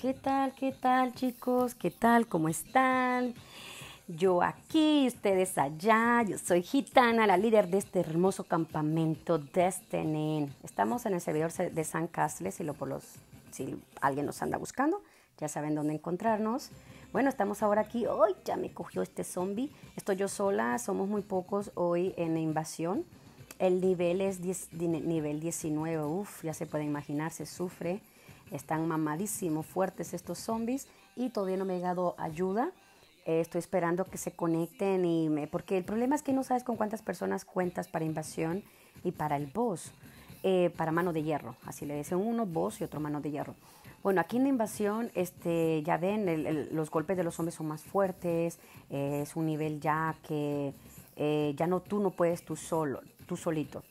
¿Qué tal? ¿Qué tal chicos? ¿Qué tal? ¿Cómo están? Yo aquí, ustedes allá. Yo soy Gitana, la líder de este hermoso campamento Destiny. Estamos en el servidor de San Castle, si, lo por los, si alguien nos anda buscando, ya saben dónde encontrarnos. Bueno, estamos ahora aquí. Hoy ya me cogió este zombie. Estoy yo sola, somos muy pocos hoy en la invasión. El nivel es nivel 19, Uf, ya se puede imaginar, se sufre. Están mamadísimos, fuertes estos zombies y todavía no me ha dado ayuda. Eh, estoy esperando que se conecten y me, porque el problema es que no sabes con cuántas personas cuentas para invasión y para el boss, eh, para mano de hierro. Así le dicen uno boss y otro mano de hierro. Bueno, aquí en la invasión, este, ya ven, los golpes de los hombres son más fuertes, eh, es un nivel ya que ya no tú no puedes tú solo, tú solito.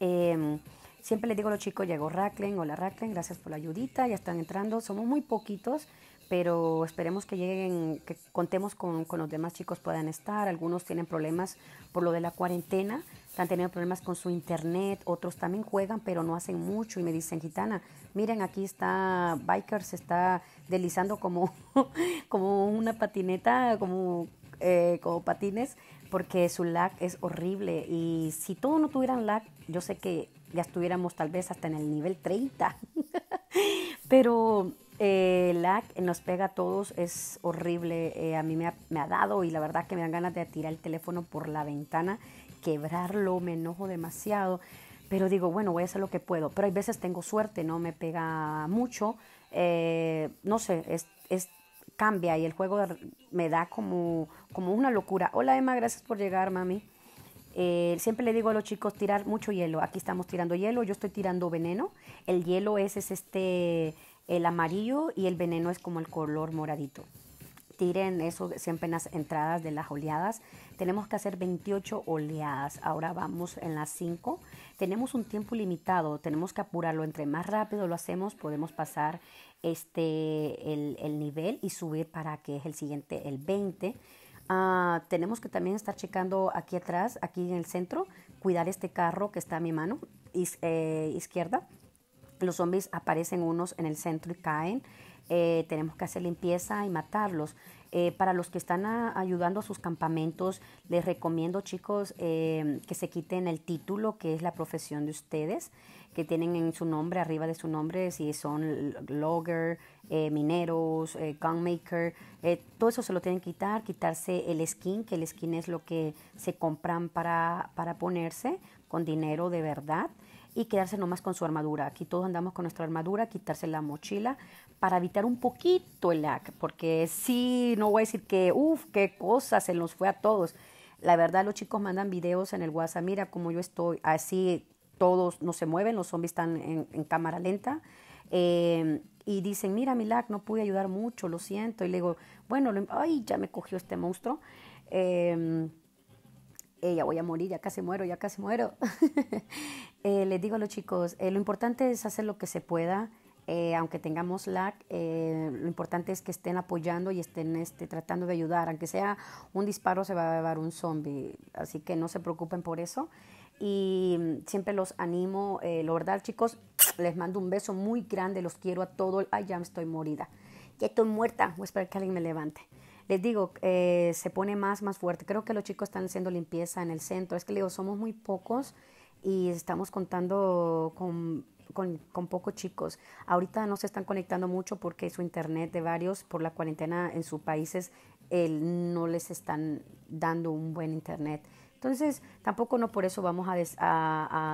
Em, Siempre les digo a los chicos, llegó Racklen, hola Racklen, gracias por la ayudita, ya están entrando, somos muy poquitos, pero esperemos que lleguen, que contemos con, los demás chicos puedan estar, algunos tienen problemas por lo de la cuarentena, están teniendo problemas con su internet, otros también juegan, pero no hacen mucho y me dicen, gitana, miren, aquí está Biker, se está deslizando como, como una patineta, como, eh, como patines, porque su lag es horrible y si todos no tuvieran lag, yo sé que ya estuviéramos tal vez hasta en el nivel 30. Pero eh, el nos pega a todos, es horrible, eh, a mí me ha, dado y la verdad que me dan ganas de tirar el teléfono por la ventana, quebrarlo, me enojo demasiado, pero digo, bueno, voy a hacer lo que puedo, pero hay veces tengo suerte, no me pega mucho, eh, no sé, es, cambia y el juego me da como, como una locura. Hola Emma, gracias por llegar, mami. Eh, siempre le digo a los chicos tirar mucho hielo. Aquí estamos tirando hielo, yo estoy tirando veneno. El hielo es, es este, el amarillo y el veneno es como el color moradito. Tiren eso siempre en las entradas de las oleadas. Tenemos que hacer 28 oleadas. Ahora vamos en las 5. Tenemos un tiempo limitado, tenemos que apurarlo. Entre más rápido lo hacemos, podemos pasar este, el, el nivel y subir para que es el siguiente, el 20 Ah, tenemos que también estar checando aquí atrás, aquí en el centro, cuidar este carro que está a mi mano eh, izquierda, los zombies aparecen unos en el centro y caen. Eh, tenemos que hacer limpieza y matarlos. Eh, para los que están ayudando a sus campamentos, les recomiendo chicos em, que se quiten el título, que es la profesión de ustedes, que tienen en su nombre, arriba de su nombre, si son logger, eh, mineros, gunmaker, todo eso se lo tienen que quitar, quitarse el skin, que el skin es lo que se compran para ponerse con dinero de verdad y quedarse nomás con su armadura. Aquí todos andamos con nuestra armadura, quitarse la mochila para evitar un poquito el lag, porque sí, no voy a decir que, uff, qué cosa, se nos fue a todos. La verdad, los chicos mandan videos en el WhatsApp, mira cómo yo estoy, así todos no se mueven, los zombies están en, cámara lenta. Em, y dicen, mira, mi lag, no pude ayudar mucho, lo siento. Y le digo, bueno, ay, ya me cogió este monstruo. Em, ya voy a morir, ya casi muero, ya casi muero. Eh, les digo a los chicos, eh, lo importante es hacer lo que se pueda, eh, aunque tengamos lag, lo importante es que estén apoyando y estén este, tratando de ayudar, aunque sea un disparo se va a llevar un zombie, así que no se preocupen por eso. Y siempre los animo, Lo verdad chicos, les mando un beso muy grande, los quiero a todos, ay ya estoy morida, ya estoy muerta, voy a esperar que alguien me levante les digo, eh, se pone más, más fuerte. Creo que los chicos están haciendo limpieza en el centro. Es que, les digo, somos muy pocos y estamos contando con, con, pocos chicos. Ahorita no se están conectando mucho porque su internet de varios por la cuarentena en sus países no les están dando un buen internet. Entonces, tampoco no por eso vamos a,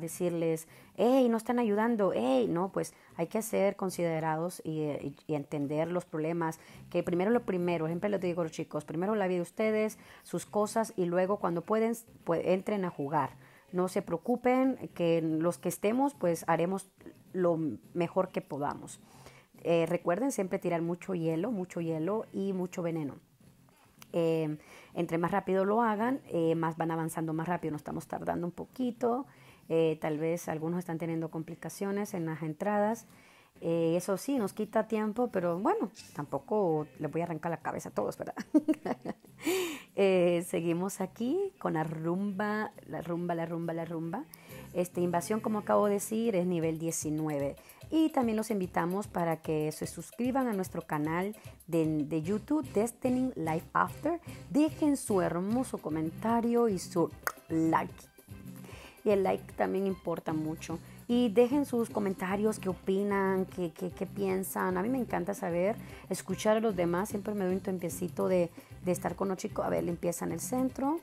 decirles, hey, no están ayudando, hey, no, pues hay que ser considerados eh, y, entender los problemas, que primero lo primero, siempre les digo los chicos, primero la vida de ustedes, sus cosas y luego cuando pueden, pues, entren a jugar. No se preocupen, que los que estemos, pues haremos lo mejor que podamos. Eh, recuerden siempre tirar mucho hielo, mucho hielo y mucho veneno. Em, entre más rápido lo hagan, eh, más van avanzando más rápido. Nos estamos tardando un poquito, eh, tal vez algunos están teniendo complicaciones en las entradas. Eh, eso sí, nos quita tiempo, pero bueno, tampoco les voy a arrancar la cabeza a todos, ¿verdad? seguimos aquí con la rumba, la rumba, la rumba, la rumba. Este, invasión, como acabo de decir, es nivel 19. Y también los invitamos para que se suscriban a nuestro canal de, YouTube Destiny Life After. Dejen su hermoso comentario y su like. Y el like también importa mucho. Y dejen sus comentarios, qué opinan, qué, piensan. A mí me encanta saber, escuchar a los demás. Siempre me doy un tempiecito de, de estar con los chicos. A ver, limpieza en el centro,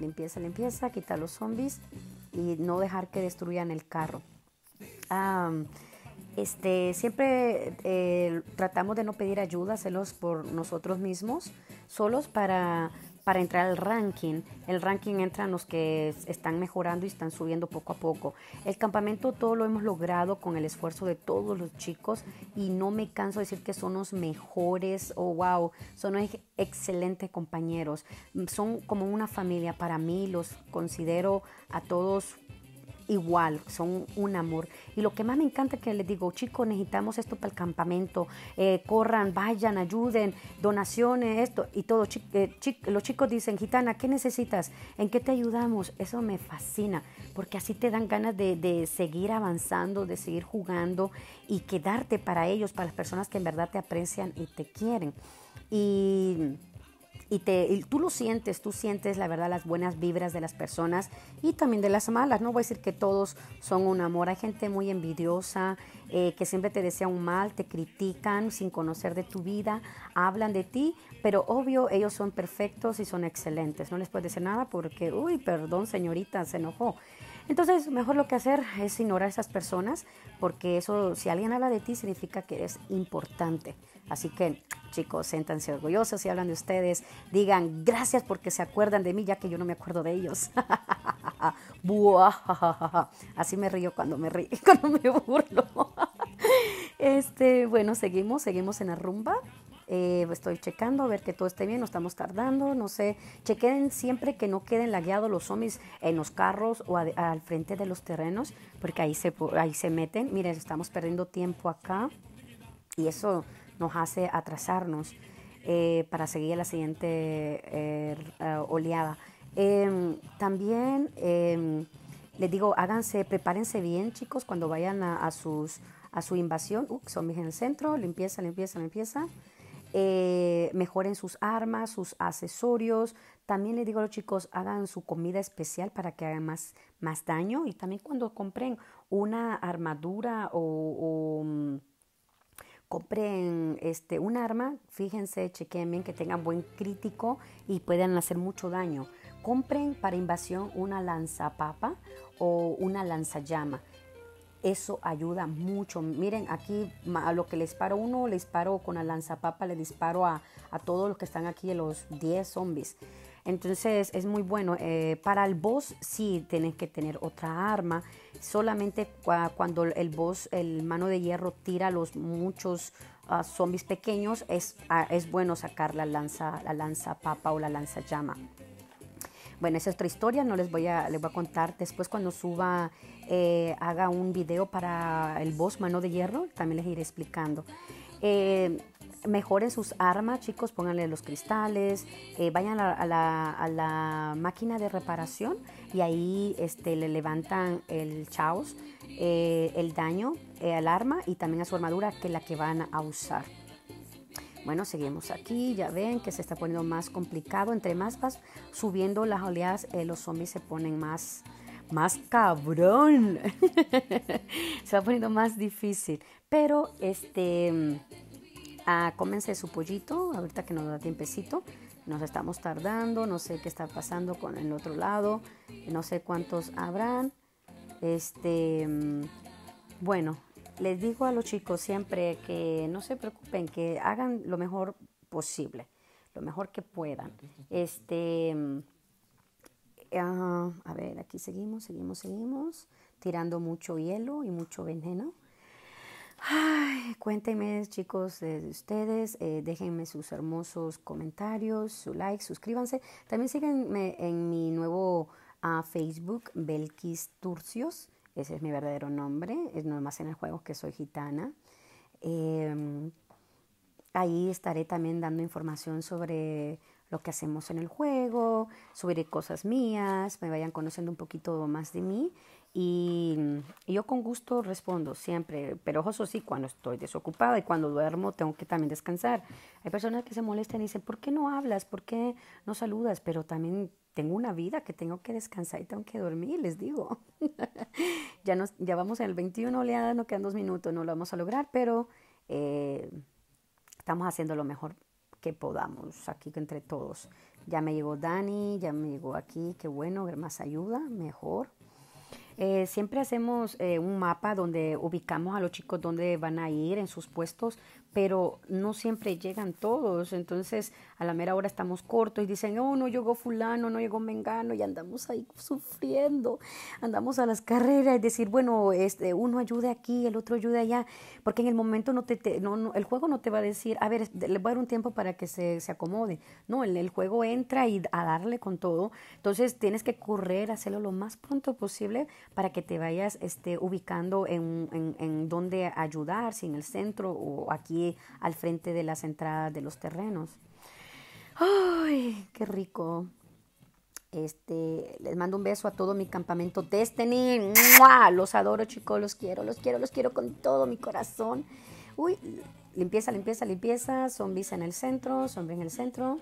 limpieza, limpieza, quitar los zombies y no dejar que destruyan el carro. Ah, este, siempre eh, tratamos de no pedir ayuda, hacerlos por nosotros mismos, solos para, para entrar al ranking. El ranking entran los que están mejorando y están subiendo poco a poco. El campamento todo lo hemos logrado con el esfuerzo de todos los chicos y no me canso de decir que son los mejores, oh wow, son excelentes compañeros, mm, son como una familia para mí, los considero a todos igual, son un amor. Y lo que más me encanta es que les digo, chicos, necesitamos esto para el campamento, eh, corran, vayan, ayuden, donaciones, esto, y todo. Eh, los chicos dicen, gitana, ¿qué necesitas? ¿En qué te ayudamos? Eso me fascina, porque así te dan ganas de, de seguir avanzando, de seguir jugando y quedarte para ellos, para las personas que en verdad te aprecian y te quieren. Y y, te, tú lo sientes, tú sientes la verdad las buenas vibras de las personas y también de las malas. No voy a decir que todos son un amor, hay gente muy envidiosa eh, que siempre te desea un mal, te critican sin conocer de tu vida, hablan de ti, pero obvio ellos son perfectos y son excelentes, no les puedes decir nada porque, uy, perdón señorita, se enojó. Entonces, mejor lo que hacer es ignorar a esas personas, porque eso, si alguien habla de ti, significa que eres importante. Así que, chicos, siéntanse orgullosos y hablan de ustedes. Digan gracias porque se acuerdan de mí, ya que yo no me acuerdo de ellos. Así me río cuando me río, cuando me burlo. Este, bueno, seguimos, seguimos en la rumba. Eh, estoy checando a ver que todo esté bien, no estamos tardando, no sé, chequen siempre que no queden lagueados los zombies en los carros o al frente de los terrenos, porque ahí se, ahí se meten, miren, estamos perdiendo tiempo acá y eso nos hace atrasarnos eh, para seguir la siguiente eh, oleada. Em, también em, les digo, háganse, prepárense bien chicos cuando vayan a, sus a su invasión. Uh, zombies en el centro, limpieza, limpieza, limpieza. Eh, mejoren sus armas, sus accesorios. También les digo a los chicos, hagan su comida especial para que hagan más, daño. Y también cuando compren una armadura o, mm, compren este, un arma, fíjense, chequen bien que tengan buen crítico y puedan hacer mucho daño. Compren para invasión una lanzapapa o una lanzallama eso ayuda mucho. Miren, aquí a lo que les disparo uno, le disparo con la lanzapapa, le disparo a, a todos los que están aquí, los 10 zombies. Entonces es muy bueno. Eh, para el boss sí tienen que tener otra arma. Solamente cuando el boss, el mano de hierro, tira los muchos ah, zombies pequeños, es, ah, es bueno sacar la lanza, la lanza papa o la lanza llama. Bueno, esa es otra historia, no les voy a, les voy a contar después cuando suba, eh, haga un video para el boss Mano de Hierro, también les iré explicando. Eh, mejoren sus armas, chicos, pónganle los cristales, eh, vayan a, la, a, la, máquina de reparación y ahí este, le levantan el chaos, el daño al arma y también a su armadura, que es la que van a usar. Bueno, seguimos aquí, ya ven que se está poniendo más complicado. Entre más vas subiendo las oleadas, eh, los zombies se ponen más, más cabrón. se va poniendo más difícil. Pero este, comense mm, ah, cómense su pollito, ahorita que nos da tiempecito. Nos estamos tardando, no sé qué está pasando con el otro lado, no sé cuántos habrán. Este, mm, bueno, les digo a los chicos siempre que no se preocupen, que hagan lo mejor posible, lo mejor que puedan. Este, ah, a ver, aquí seguimos, seguimos, seguimos, tirando mucho hielo y mucho veneno. Ay, cuéntenme, chicos, eh, de ustedes. Eh, déjenme sus hermosos comentarios, su like, suscríbanse. También síganme en mi nuevo ah, Facebook, Belkis Turcios ese es mi verdadero nombre, es nomás en el juego que soy gitana. Em, ahí estaré también dando información sobre lo que hacemos en el juego, subiré cosas mías, me vayan conociendo un poquito más de mí y yo con gusto respondo siempre, pero ojo, sí, cuando estoy desocupada y cuando duermo tengo que también descansar. Hay personas que se molestan y dicen, ¿por qué no hablas? ¿Por qué no saludas? Pero también tengo una vida que tengo que descansar y tengo que dormir, les digo. ya, nos, ya vamos en el 21 oleadas, no quedan dos minutos, no lo vamos a lograr, pero eh, estamos haciendo lo mejor que podamos aquí entre todos. Ya me llegó Dani, ya me llegó aquí, qué bueno, más ayuda, mejor eh, siempre hacemos eh, un mapa donde ubicamos a los chicos dónde van a ir en sus puestos pero no siempre llegan todos, entonces a la mera hora estamos cortos y dicen, oh, no llegó fulano, no llegó mengano, y andamos ahí sufriendo, andamos a las carreras, y decir, bueno, este, uno ayude aquí, el otro ayude allá, porque en el momento no te, no, el juego no te va a decir, a ver, este, le voy a dar un tiempo para que se, se acomode, no, el, el juego entra y a darle con todo, entonces tienes que correr, hacerlo lo más pronto posible para que te vayas este, ubicando en, en, dónde ayudar, si en el centro o aquí al frente de las entradas de los terrenos. ¡Ay, qué rico! Este, les mando un beso a todo mi campamento Destiny. Los adoro, chicos, los quiero, los quiero, los quiero con todo mi corazón. Uy, limpieza, limpieza, limpieza. Zombies en el centro, zombies en el centro.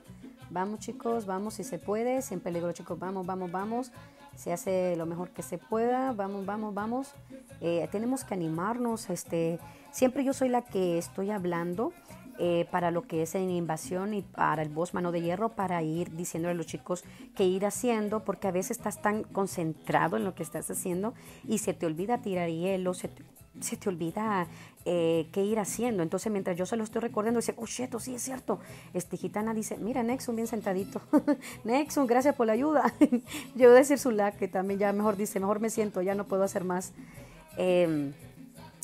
Vamos, chicos, vamos si se puede. Sin peligro, chicos, vamos, vamos, vamos. Se hace lo mejor que se pueda. Vamos, vamos, vamos. Eh, tenemos que animarnos, este Siempre yo soy la que estoy hablando eh, para lo que es en invasión y para el voz mano de hierro, para ir diciéndole a los chicos qué ir haciendo, porque a veces estás tan concentrado en lo que estás haciendo y se te olvida tirar hielo, se te, se te olvida eh, qué ir haciendo. Entonces, mientras yo se lo estoy recordando, dice, oh, cheto, oh, sí es cierto. Este gitana dice, mira, Nexon, bien sentadito. Nexon, gracias por la ayuda. yo voy a decir su que también ya mejor dice, mejor me siento, ya no puedo hacer más. Em,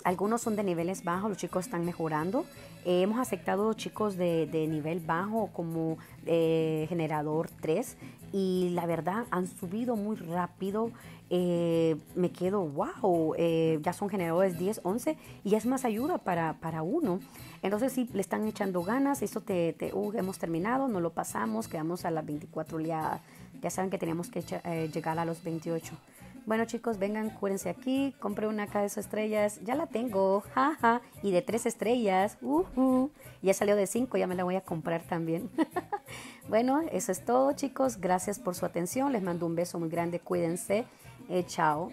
algunos son de niveles bajos, los chicos están mejorando. Eh, hemos aceptado chicos de, de nivel bajo como eh, generador 3 y la verdad han subido muy rápido. Eh, me quedo, wow, ya son generadores 10, 11 y es más ayuda para, uno. Entonces sí, le están echando ganas, eso te, uh, hemos terminado, no lo pasamos, quedamos a las 24 ya, ya saben que tenemos que llegar a los 28. Bueno chicos, vengan, cuídense aquí, compré una caja de estrellas, ya la tengo, jaja, y de tres estrellas, ya salió de cinco, ya me la voy a comprar también. bueno, eso es todo chicos, gracias por su atención, les mando un beso muy grande, cuídense, eh, chao.